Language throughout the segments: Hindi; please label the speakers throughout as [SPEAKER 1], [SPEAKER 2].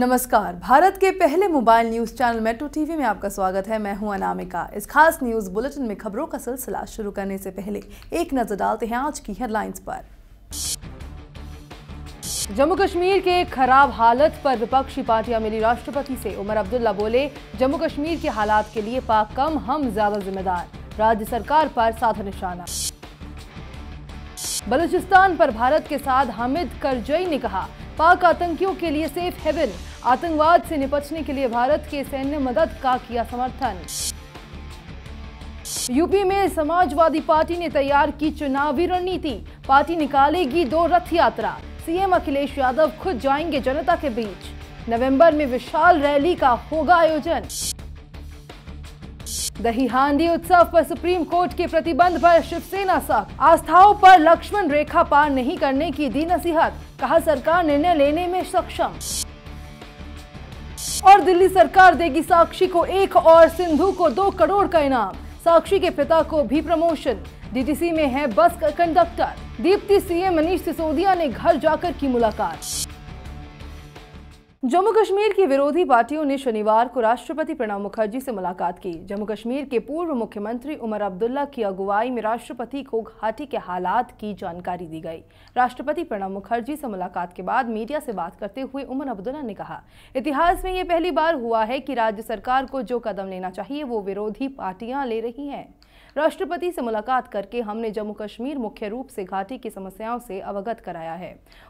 [SPEAKER 1] नमस्कार भारत के पहले mobile news channel metro TV में आपका स्वागत है मैं हूं अनामिका इस खास न्यूज बुलेटिन में खबरों का सिलसिला शुरू करने से पहले एक नजर डालते हैं आज की हेडलाइंस पर जम्मू कश्मीर के खराब हालत पर विपक्षी पार्टियां मिली राष्ट्रपति से उमर अब्दुल्ला बोले जम्मू कश्मीर के हालात के लिए पाक कम हम ज्यादा जिम्मेदार राज्य सरकार पर साधा निशाना बलूचिस्तान पर भारत के साथ हामिद करजई ने कहा पाक आतंकियों के लिए सेफ हेवन आतंकवाद से निपटने के लिए भारत के सैन्य मदद का किया समर्थन यूपी में समाजवादी पार्टी ने तैयार की चुनावी रणनीति पार्टी निकालेगी दो रथ यात्रा सीएम अखिलेश यादव खुद जाएंगे जनता के बीच नवंबर में विशाल रैली का होगा आयोजन दही हांडी उत्सव पर सुप्रीम कोर्ट के प्रतिबंध पर शिवसेना सख्त आस्थाओं पर लक्ष्मण रेखा पार नहीं करने की दी नसीहत कहा सरकार निर्णय लेने में सक्षम और दिल्ली सरकार देगी साक्षी को एक और सिंधु को दो करोड़ का इनाम साक्षी के पिता को भी प्रमोशन डीटीसी में है bus conductor Deepti CM Manish Sisodia ने घर जाकर की मुलाकात जम्मू कश्मीर की विरोधी पार्टियों ने शनिवार को राष्ट्रपति प्रणब मुखर्जी से मुलाकात की जम्मू कश्मीर के पूर्व मुख्यमंत्री उमर अब्दुल्ला की अगुवाई में राष्ट्रपति को घाटी के हालात की जानकारी दी गई राष्ट्रपति प्रणब मुखर्जी से मुलाकात के बाद मीडिया से बात करते हुए उमर अब्दुल्ला ने कहा इतिहास में ये पहली बार हुआ है कि राज्य सरकार को जो कदम लेना चाहिए वो विरोधी पार्टियां ले रही हैं राष्ट्रपति से मुलाकात करके हमने जम्मू कश्मीर मुख्य रूप से घाटी की समस्याओं से अवगत कराया है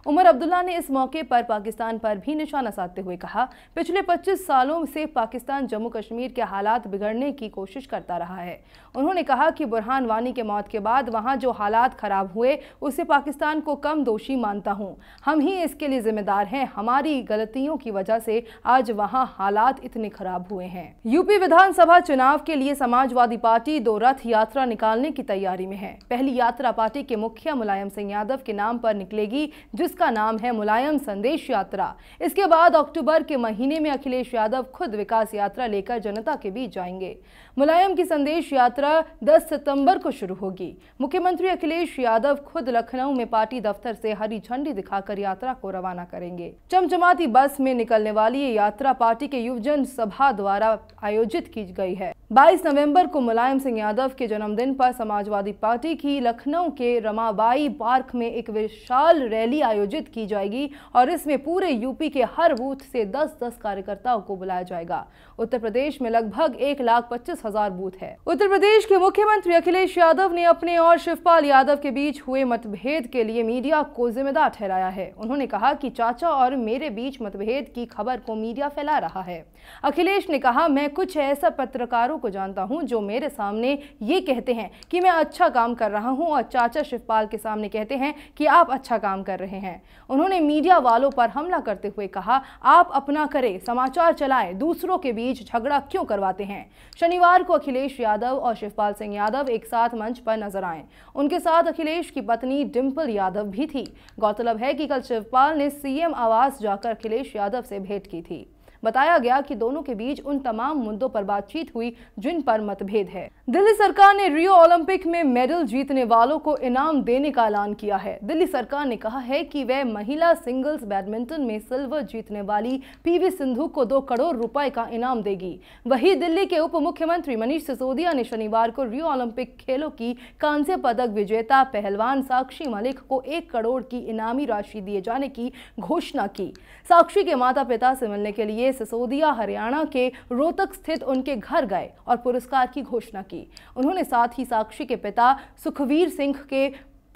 [SPEAKER 1] उमर अब्दुल्ला ने इस मौके पर पाकिस्तान पर भी निशाना साधते हुए कहा पिछले पच्चीस सालों से पाकिस्तान जम्मू कश्मीर के हालात बिगड़ने की कोशिश करता रहा है उन्होंने कहा कि बुरहान वानी के मौत के बाद वहाँ जो हालात खराब हुए उसे पाकिस्तान को कम दोषी मानता हूँ हम ही इसके लिए जिम्मेदार हैं हमारी गलतियों की वजह से आज वहाँ हालात इतने खराब हुए हैं यूपी विधानसभा चुनाव के लिए समाजवादी पार्टी दो रथ या यात्रा निकालने की तैयारी में है पहली यात्रा पार्टी के मुखिया मुलायम सिंह यादव के नाम पर निकलेगी जिसका नाम है मुलायम संदेश यात्रा इसके बाद अक्टूबर के महीने में अखिलेश यादव खुद विकास यात्रा लेकर जनता के बीच जाएंगे मुलायम की संदेश यात्रा दस सितम्बर को शुरू होगी मुख्यमंत्री अखिलेश यादव खुद लखनऊ में पार्टी दफ्तर से हरी झंडी दिखाकर यात्रा को रवाना करेंगे चमचमाती बस में निकलने वाली ये यात्रा पार्टी के युवजन सभा द्वारा आयोजित की गई है 22 नवंबर को मुलायम सिंह यादव के जन्मदिन पर समाजवादी पार्टी की लखनऊ के रमाबाई पार्क में एक विशाल रैली आयोजित की जाएगी और इसमें पूरे यूपी के हर बूथ से 10-10 कार्यकर्ताओं को बुलाया जाएगा उत्तर प्रदेश में लगभग एक लाख पच्चीस हजार बूथ है उत्तर प्रदेश के मुख्यमंत्री अखिलेश यादव ने अपने और शिवपाल यादव के बीच हुए मतभेद के लिए मीडिया को जिम्मेदार ठहराया है उन्होंने कहा कि चाचा और मेरे बीच मतभेद की खबर को मीडिया फैला रहा है अखिलेश ने कहा मैं कुछ ऐसा पत्रकारों को जानता हूँ जो मेरे सामने ये कहते हैं कि मैं अच्छा काम कर रहा हूँ और चाचा शिवपाल के सामने कहते हैं कि आप अच्छा काम कर रहे हैं उन्होंने मीडिया वालों पर हमला करते हुए कहा आप अपना करें समाचार चलाएं दूसरों के बीच झगड़ा क्यों करवाते हैं शनिवार को अखिलेश यादव और शिवपाल सिंह यादव एक साथ मंच पर नजर आए उनके साथ अखिलेश की पत्नी डिम्पल यादव भी थी गौरतलब है कि कल शिवपाल ने सीएम आवास जाकर अखिलेश यादव से भेंट की थी बताया गया कि दोनों के बीच उन तमाम मुद्दों पर बातचीत हुई जिन पर मतभेद है दिल्ली सरकार ने रियो ओलंपिक में मेडल जीतने वालों को इनाम देने का ऐलान किया है दिल्ली सरकार ने कहा है कि वह महिला सिंगल्स बैडमिंटन में सिल्वर जीतने वाली पीवी सिंधु को दो करोड़ रुपए का इनाम देगी वहीं दिल्ली के उप मुख्यमंत्री मनीष सिसोदिया ने शनिवार को रियो ओलंपिक खेलों की कांस्य पदक विजेता पहलवान साक्षी मलिक को एक करोड़ की इनामी राशि दिए जाने की घोषणा की साक्षी के माता पिता से मिलने के लिए सिसोदिया हरियाणा के रोहतक स्थित उनके घर गए और पुरस्कार की घोषणा की की उन्होंने साथ ही साक्षी के पिता सुखवीर सिंह के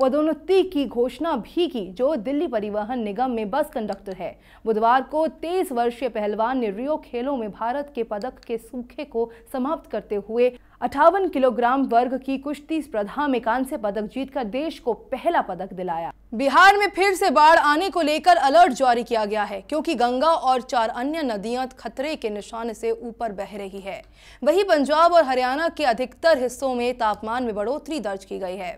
[SPEAKER 1] पदोन्नति की घोषणा भी की जो दिल्ली परिवहन निगम में बस कंडक्टर है बुधवार को तेईस वर्षीय पहलवान ने रियो खेलों में भारत के पदक के सूखे को समाप्त करते हुए अठावन किलोग्राम वर्ग की कुश्ती स्पर्धा में कांस्य पदक जीतकर देश को पहला पदक दिलाया बिहार में फिर से बाढ़ आने को लेकर अलर्ट जारी किया गया है क्योंकि गंगा और चार अन्य नदियां खतरे के निशान से ऊपर बह रही है वही पंजाब और हरियाणा के अधिकतर हिस्सों में तापमान में बढ़ोतरी दर्ज की गई है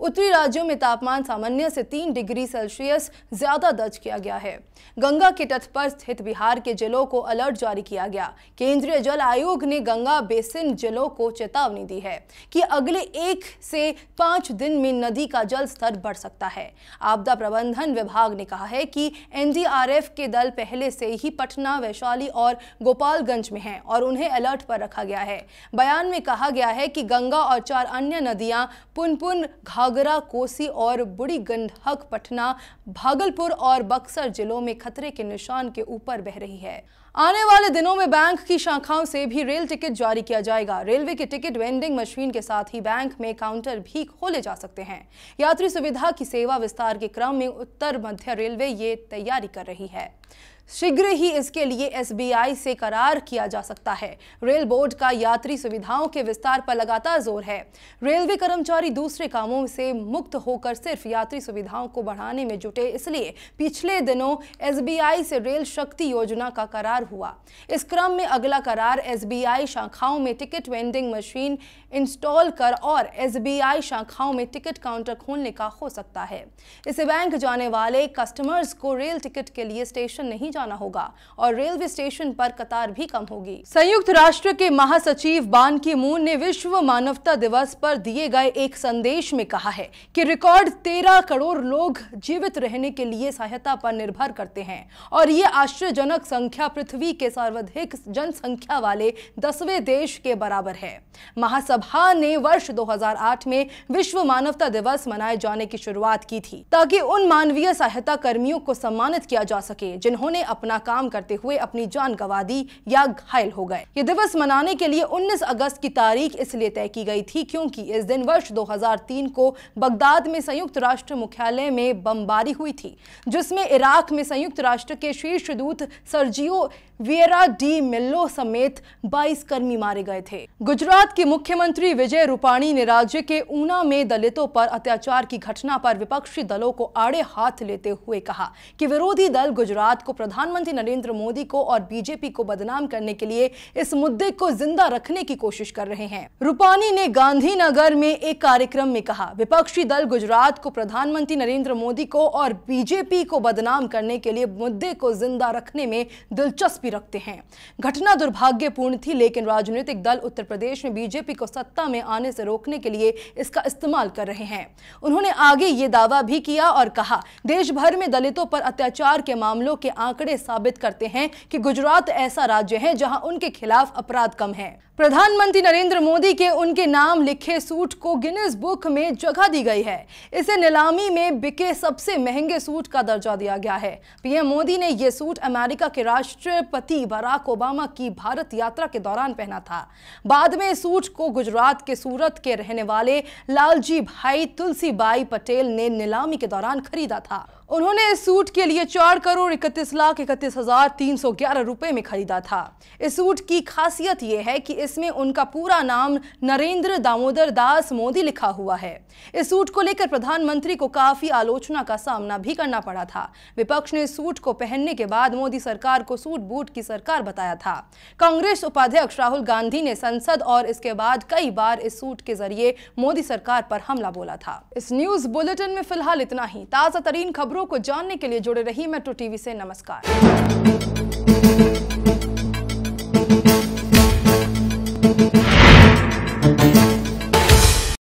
[SPEAKER 1] उत्तरी राज्यों में तापमान सामान्य से तीन डिग्री सेल्सियस ज्यादा दर्ज किया गया है गंगा के तट पर स्थित बिहार के जिलों को अलर्ट जारी किया गया केंद्रीय जल आयोग ने गंगा बेसिन जिलों को चेतावनी दी है कि अगले एक से पांच दिन में नदी का जल स्तर बढ़ सकता है आपदा प्रबंधन विभाग ने कहा है कि एनडीआरएफ के दल पहले से ही पटना वैशाली और गोपालगंज में हैं और उन्हें अलर्ट पर रखा गया है बयान में कहा गया है कि गंगा और चार अन्य नदियां पुनपुन घाघरा कोसी और बुढ़ी गंडक पटना भागलपुर और बक्सर जिलों में खतरे के निशान के ऊपर बह रही है आने वाले दिनों में बैंक की शाखाओं से भी रेल टिकट जारी किया जाएगा रेलवे के टिकट वेंडिंग मशीन के साथ ही बैंक में काउंटर भी खोले जा सकते हैं यात्री सुविधा की सेवा विस्तार के क्रम में उत्तर मध्य रेलवे ये तैयारी कर रही है शीघ्र ही इसके लिए एसबीआई से करार किया जा सकता है रेल बोर्ड का यात्री सुविधाओं के विस्तार पर लगातार जोर है रेलवे कर्मचारी दूसरे कामों से मुक्त होकर सिर्फ यात्री सुविधाओं को बढ़ाने में जुटे इसलिए पिछले दिनों एसबीआई से रेल शक्ति योजना का करार हुआ इस क्रम में अगला करार एस शाखाओं में टिकट वेंडिंग मशीन इंस्टॉल कर और एस शाखाओं में टिकट काउंटर खोलने का हो सकता है इसे बैंक जाने वाले कस्टमर्स को रेल टिकट के लिए स्टेशन नहीं जाना होगा और रेलवे स्टेशन पर कतार भी कम होगी संयुक्त राष्ट्र के महासचिव बान की मून ने विश्व मानवता दिवस पर दिए गए एक संदेश में कहा है कि रिकॉर्ड तेरह करोड़ लोग जीवित रहने के लिए सहायता पर निर्भर करते हैं और ये आश्चर्यजनक संख्या पृथ्वी के सर्वाधिक जनसंख्या वाले दसवें देश के बराबर है महासभा ने वर्ष 2008 में विश्व मानवता दिवस मनाए जाने की शुरुआत की थी ताकि उन मानवीय सहायता कर्मियों को सम्मानित किया जा सके जिन्होंने अपना काम करते हुए अपनी जान गंवा दी या घायल हो गए ये दिवस मनाने के लिए 19 अगस्त की तारीख इसलिए तय की गई थी क्योंकि इस दिन वर्ष 2003 को बगदाद में संयुक्त राष्ट्र मुख्यालय में बमबारी हुई थी जिसमें इराक में संयुक्त राष्ट्र के शीर्ष दूत सर्जियो वियरा डी मिल्लो समेत 22 कर्मी मारे गए थे गुजरात के मुख्यमंत्री विजय रूपाणी ने राज्य के ऊना में दलितों पर अत्याचार की घटना पर विपक्षी दलों को आड़े हाथ लेते हुए कहा कि विरोधी दल गुजरात को प्रधान प्रधानमंत्री नरेंद्र मोदी को और बीजेपी को बदनाम करने के लिए इस मुद्दे को जिंदा रखने की कोशिश कर रहे हैं रूपानी ने गांधीनगर में एक कार्यक्रम में कहा विपक्षी दल गुजरात को प्रधानमंत्री नरेंद्र मोदी को और बीजेपी को बदनाम करने के लिए मुद्दे को जिंदा रखने में दिलचस्पी रखते हैं घटना दुर्भाग्यपूर्ण थी लेकिन राजनीतिक दल उत्तर प्रदेश में बीजेपी को सत्ता में आने से रोकने के लिए इसका इस्तेमाल कर रहे हैं उन्होंने आगे ये दावा भी किया और कहा देश भर में दलितों पर अत्याचार के मामलों के आंकड़े आंकड़े साबित करते हैं कि गुजरात ऐसा राज्य है जहां उनके खिलाफ अपराध कम है प्रधानमंत्री नरेंद्र मोदी के उनके नाम लिखे सूट को गिनेस बुक में जगह दी गई है इसे नीलामी में बिके सबसे महंगे सूट का दर्जा दिया गया है पीएम मोदी ने यह सूट अमेरिका के राष्ट्रपति बराक ओबामा की भारत यात्रा के दौरान पहना था बाद में सूट को गुजरात के सूरत के रहने वाले लालजी भाई तुलसीबाई पटेल ने नीलामी के दौरान खरीदा था उन्होंने इस सूट के लिए चार करोड़ इकतीस लाख इकतीस हजार तीन सौ ग्यारह रुपए में खरीदा था इस सूट की खासियत यह है कि इसमें उनका पूरा नाम नरेंद्र दामोदर दास मोदी लिखा हुआ है इस सूट को लेकर प्रधानमंत्री को काफी आलोचना का सामना भी करना पड़ा था विपक्ष ने इस सूट को पहनने के बाद मोदी सरकार को सूट बूट की सरकार बताया था कांग्रेस उपाध्यक्ष राहुल गांधी ने संसद और इसके बाद कई बार इस सूट के जरिए मोदी सरकार पर हमला बोला था इस न्यूज बुलेटिन में फिलहाल इतना ही ताजा तरीन खबरों खबरों को जानने के लिए जुड़े रही मेट्रो टीवी से नमस्कार